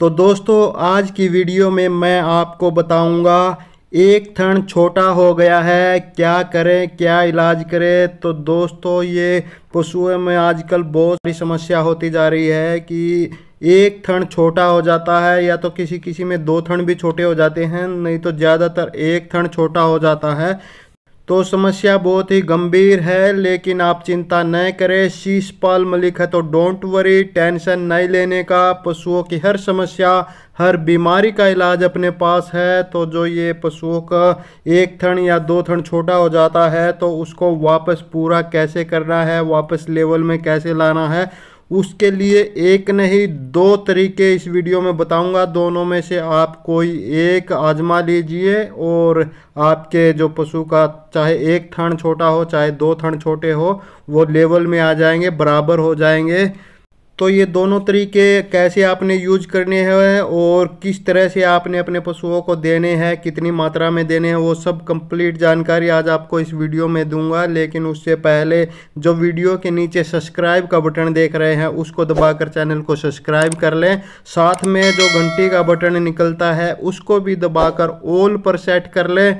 तो दोस्तों आज की वीडियो में मैं आपको बताऊंगा एक थन छोटा हो गया है क्या करें क्या इलाज करें तो दोस्तों ये पशुओं में आजकल बहुत सारी समस्या होती जा रही है कि एक थन छोटा हो जाता है या तो किसी किसी में दो थन भी छोटे हो जाते हैं नहीं तो ज़्यादातर एक थन छोटा हो जाता है तो समस्या बहुत ही गंभीर है लेकिन आप चिंता न करें शीशपाल मलिक है तो डोंट वरी टेंशन नहीं लेने का पशुओं की हर समस्या हर बीमारी का इलाज अपने पास है तो जो ये पशुओं का एक थन या दो थन छोटा हो जाता है तो उसको वापस पूरा कैसे करना है वापस लेवल में कैसे लाना है उसके लिए एक नहीं दो तरीके इस वीडियो में बताऊंगा दोनों में से आप कोई एक आजमा लीजिए और आपके जो पशु का चाहे एक थण छोटा हो चाहे दो थण छोटे हो वो लेवल में आ जाएंगे बराबर हो जाएंगे तो ये दोनों तरीके कैसे आपने यूज करने हैं और किस तरह से आपने अपने पशुओं को देने हैं कितनी मात्रा में देने हैं वो सब कंप्लीट जानकारी आज आपको इस वीडियो में दूंगा लेकिन उससे पहले जो वीडियो के नीचे सब्सक्राइब का बटन देख रहे हैं उसको दबाकर चैनल को सब्सक्राइब कर लें साथ में जो घंटी का बटन निकलता है उसको भी दबाकर ऑल पर सेट कर लें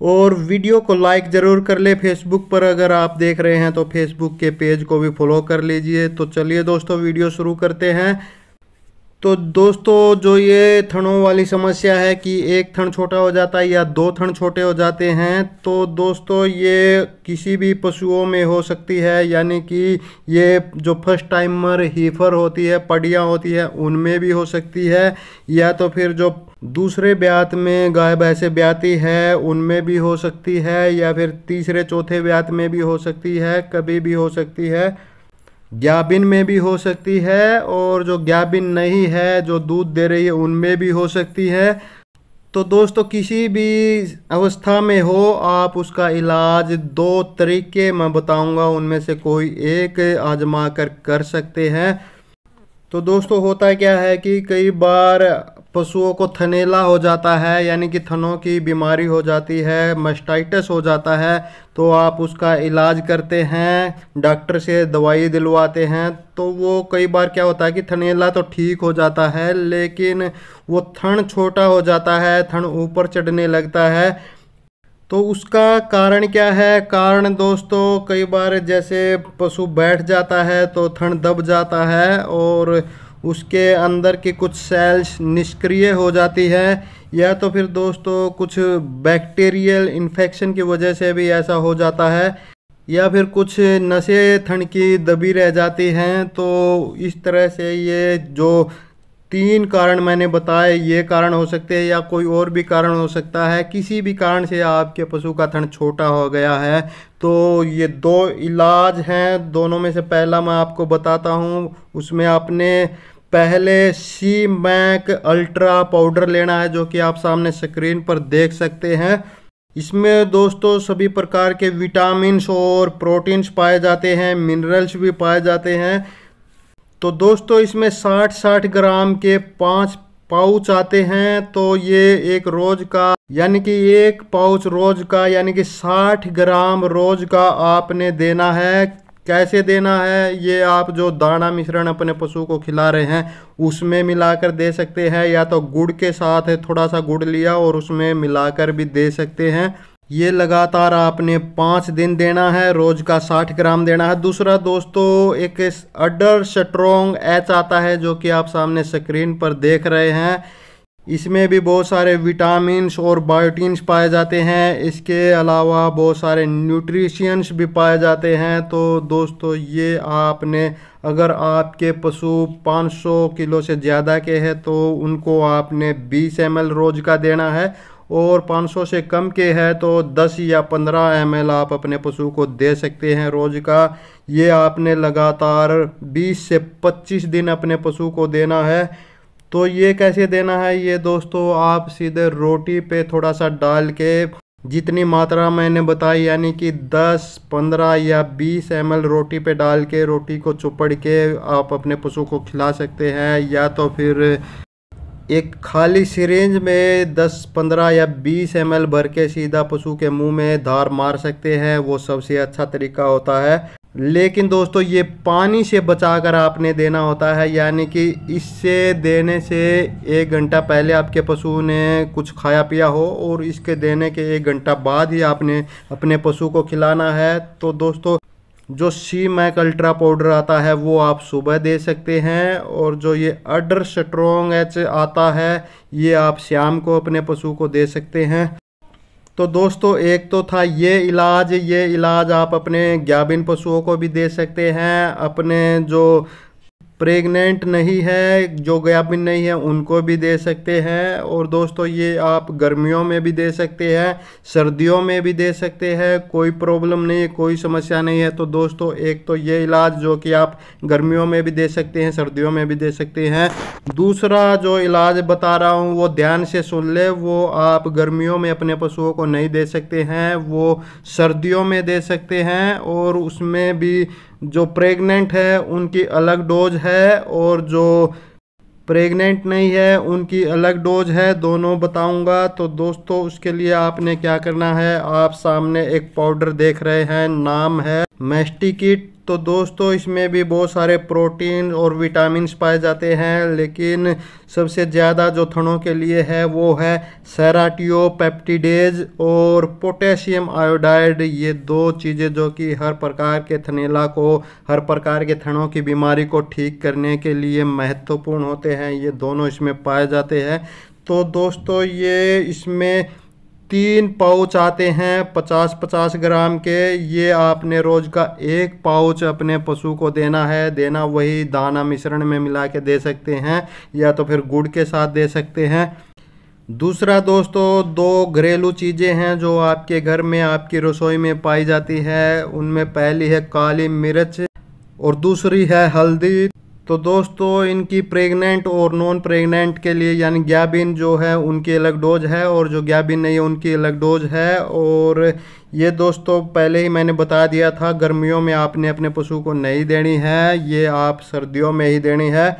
और वीडियो को लाइक ज़रूर कर ले फेसबुक पर अगर आप देख रहे हैं तो फेसबुक के पेज को भी फॉलो कर लीजिए तो चलिए दोस्तों वीडियो शुरू करते हैं तो दोस्तों जो ये थनों वाली समस्या है कि एक थन छोटा हो जाता है या दो थन छोटे हो जाते हैं तो दोस्तों ये किसी भी पशुओं में हो सकती है यानी कि ये जो फर्स्ट टाइमर हीफर होती है पड़िया होती है उनमें भी हो सकती है या तो फिर जो दूसरे ब्यात में गाय भैंसे ब्याती है उनमें भी हो सकती है या फिर तीसरे चौथे ब्यात में भी हो सकती है कभी भी हो सकती है ज्ञाबिन में भी हो सकती है और जो ज्ञाबिन नहीं है जो दूध दे रही है उनमें भी हो सकती है तो दोस्तों किसी भी अवस्था में हो आप उसका इलाज दो तरीके मैं बताऊंगा उनमें से कोई एक आजमा कर कर सकते हैं तो दोस्तों होता क्या है कि कई बार पशुओं को थनेला हो जाता है यानी कि थनों की बीमारी हो जाती है मस्टाइटस हो जाता है तो आप उसका इलाज करते हैं डॉक्टर से दवाई दिलवाते हैं तो वो कई बार क्या होता है कि थनेला तो ठीक हो जाता है लेकिन वो थन छोटा हो जाता है थन ऊपर चढ़ने लगता है तो उसका कारण क्या है कारण दोस्तों कई बार जैसे पशु बैठ जाता है तो थन दब जाता है और उसके अंदर की कुछ सेल्स निष्क्रिय हो जाती है या तो फिर दोस्तों कुछ बैक्टीरियल इन्फेक्शन की वजह से भी ऐसा हो जाता है या फिर कुछ नशे ठंड की दबी रह जाती हैं तो इस तरह से ये जो तीन कारण मैंने बताए ये कारण हो सकते हैं या कोई और भी कारण हो सकता है किसी भी कारण से आपके पशु का थन छोटा हो गया है तो ये दो इलाज हैं दोनों में से पहला मैं आपको बताता हूँ उसमें आपने पहले सी मैक अल्ट्रा पाउडर लेना है जो कि आप सामने स्क्रीन पर देख सकते हैं इसमें दोस्तों सभी प्रकार के विटामिन और प्रोटीन्स पाए जाते हैं मिनरल्स भी पाए जाते हैं तो दोस्तों इसमें 60-60 ग्राम के पाँच पाउच आते हैं तो ये एक रोज़ का यानी कि एक पाउच रोज़ का यानी कि 60 ग्राम रोज़ का आपने देना है कैसे देना है ये आप जो दाना मिश्रण अपने पशु को खिला रहे हैं उसमें मिलाकर दे सकते हैं या तो गुड़ के साथ है थोड़ा सा गुड़ लिया और उसमें मिलाकर भी दे सकते हैं ये लगातार आपने पाँच दिन देना है रोज़ का साठ ग्राम देना है दूसरा दोस्तों एक अडर स्ट्रोंग एच आता है जो कि आप सामने स्क्रीन पर देख रहे हैं इसमें भी बहुत सारे विटामिन्स और बायोटीन्स पाए जाते हैं इसके अलावा बहुत सारे न्यूट्रिशंस भी पाए जाते हैं तो दोस्तों ये आपने अगर आपके पशु 500 किलो से ज़्यादा के हैं तो उनको आपने 20 एम रोज़ का देना है और 500 से कम के हैं तो 10 या 15 एम आप अपने पशु को दे सकते हैं रोज़ का ये आपने लगातार 20 से 25 दिन अपने पशु को देना है तो ये कैसे देना है ये दोस्तों आप सीधे रोटी पे थोड़ा सा डाल के जितनी मात्रा मैंने बताई यानी कि 10, 15 या 20 एम रोटी पे डाल के रोटी को चुपड़ के आप अपने पशु को खिला सकते हैं या तो फिर एक खाली सिरेंज में 10-15 या 20 एम भर के सीधा पशु के मुंह में धार मार सकते हैं वो सबसे अच्छा तरीका होता है लेकिन दोस्तों ये पानी से बचाकर आपने देना होता है यानी कि इससे देने से एक घंटा पहले आपके पशु ने कुछ खाया पिया हो और इसके देने के एक घंटा बाद ही आपने अपने पशु को खिलाना है तो दोस्तों जो सी मैक अल्ट्रा पाउडर आता है वो आप सुबह दे सकते हैं और जो ये अडर स्ट्रोंग एच आता है ये आप शाम को अपने पशु को दे सकते हैं तो दोस्तों एक तो था ये इलाज ये इलाज आप अपने ग्याबिन पशुओं को भी दे सकते हैं अपने जो प्रेग्नेंट नहीं है जो गयाबिन नहीं है उनको भी दे सकते हैं और दोस्तों ये आप गर्मियों में भी दे सकते हैं सर्दियों में भी दे सकते हैं कोई प्रॉब्लम नहीं है कोई समस्या नहीं है तो दोस्तों एक तो ये इलाज जो कि आप गर्मियों में भी दे सकते हैं सर्दियों में भी दे सकते हैं दूसरा जो इलाज बता रहा हूँ वो ध्यान से सुन ले वो आप गर्मियों में अपने पशुओं को नहीं दे सकते हैं वो सर्दियों में दे सकते हैं और उसमें भी जो प्रेग्नेंट है उनकी अलग डोज है और जो प्रेग्नेंट नहीं है उनकी अलग डोज है दोनों बताऊंगा तो दोस्तों उसके लिए आपने क्या करना है आप सामने एक पाउडर देख रहे हैं नाम है मेस्टिकिट तो दोस्तों इसमें भी बहुत सारे प्रोटीन और विटामिन्स पाए जाते हैं लेकिन सबसे ज़्यादा जो थनों के लिए है वो है सेराटियो पेप्टिडेज और पोटेशियम आयोडाइड ये दो चीज़ें जो कि हर प्रकार के थनेला को हर प्रकार के थनों की बीमारी को ठीक करने के लिए महत्वपूर्ण होते हैं ये दोनों इसमें पाए जाते हैं तो दोस्तों ये इसमें तीन पाउच आते हैं पचास पचास ग्राम के ये आपने रोज़ का एक पाउच अपने पशु को देना है देना वही दाना मिश्रण में मिला के दे सकते हैं या तो फिर गुड़ के साथ दे सकते हैं दूसरा दोस्तों दो घरेलू चीज़ें हैं जो आपके घर में आपकी रसोई में पाई जाती है उनमें पहली है काली मिर्च और दूसरी है हल्दी तो दोस्तों इनकी प्रेग्नेंट और नॉन प्रेग्नेंट के लिए यानी गैबिन जो है उनकी अलग डोज है और जो गैबिन नहीं है उनकी अलग डोज है और ये दोस्तों पहले ही मैंने बता दिया था गर्मियों में आपने अपने पशु को नहीं देनी है ये आप सर्दियों में ही देनी है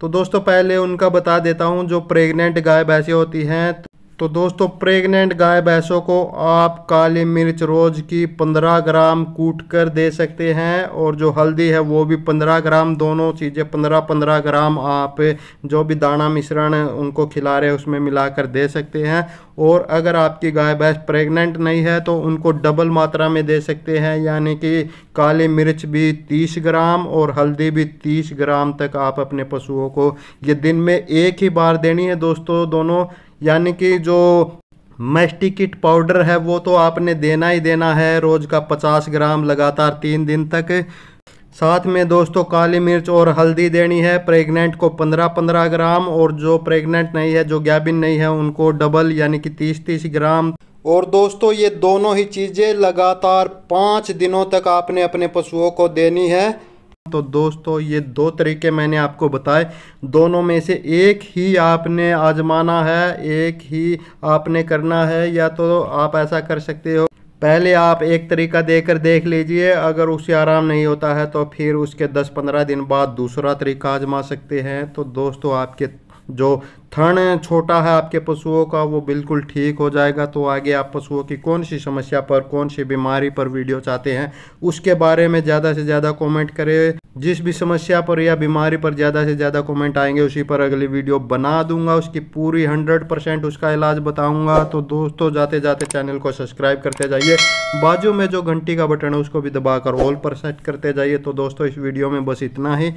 तो दोस्तों पहले उनका बता देता हूँ जो प्रेग्नेंट गाय भैंसें होती हैं तो दोस्तों प्रेग्नेंट गाय भैंसों को आप काली मिर्च रोज़ की 15 ग्राम कूट कर दे सकते हैं और जो हल्दी है वो भी 15 ग्राम दोनों चीज़ें 15-15 ग्राम आप जो भी दाना मिश्रण उनको खिला रहे हैं उसमें मिलाकर दे सकते हैं और अगर आपकी गाय भैंस प्रेग्नेंट नहीं है तो उनको डबल मात्रा में दे सकते हैं यानी कि काली मिर्च भी तीस ग्राम और हल्दी भी तीस ग्राम तक आप अपने पशुओं को ये दिन में एक ही बार देनी है दोस्तों दोनों यानी कि जो मैस्टिकिट पाउडर है वो तो आपने देना ही देना है रोज़ का पचास ग्राम लगातार तीन दिन तक साथ में दोस्तों काली मिर्च और हल्दी देनी है प्रेग्नेंट को 15-15 ग्राम और जो प्रेग्नेंट नहीं है जो गैबिन नहीं है उनको डबल यानी कि 30-30 ग्राम और दोस्तों ये दोनों ही चीज़ें लगातार पाँच दिनों तक आपने अपने पशुओं को देनी है तो दोस्तों ये दो तरीके मैंने आपको बताए दोनों में से एक ही आपने आजमाना है एक ही आपने करना है या तो आप ऐसा कर सकते हो पहले आप एक तरीका देकर देख लीजिए अगर उसे आराम नहीं होता है तो फिर उसके 10-15 दिन बाद दूसरा तरीका आजमा सकते हैं तो दोस्तों आपके जो थन छोटा है आपके पशुओं का वो बिल्कुल ठीक हो जाएगा तो आगे आप पशुओं की कौन सी समस्या पर कौन सी बीमारी पर वीडियो चाहते हैं उसके बारे में ज़्यादा से ज़्यादा कमेंट करें जिस भी समस्या पर या बीमारी पर ज़्यादा से ज़्यादा कमेंट आएंगे उसी पर अगली वीडियो बना दूंगा उसकी पूरी हंड्रेड परसेंट उसका इलाज बताऊँगा तो दोस्तों जाते जाते चैनल को सब्सक्राइब करते जाइए बाजू में जो घंटी का बटन है उसको भी दबाकर ऑल पर सेट करते जाइए तो दोस्तों इस वीडियो में बस इतना ही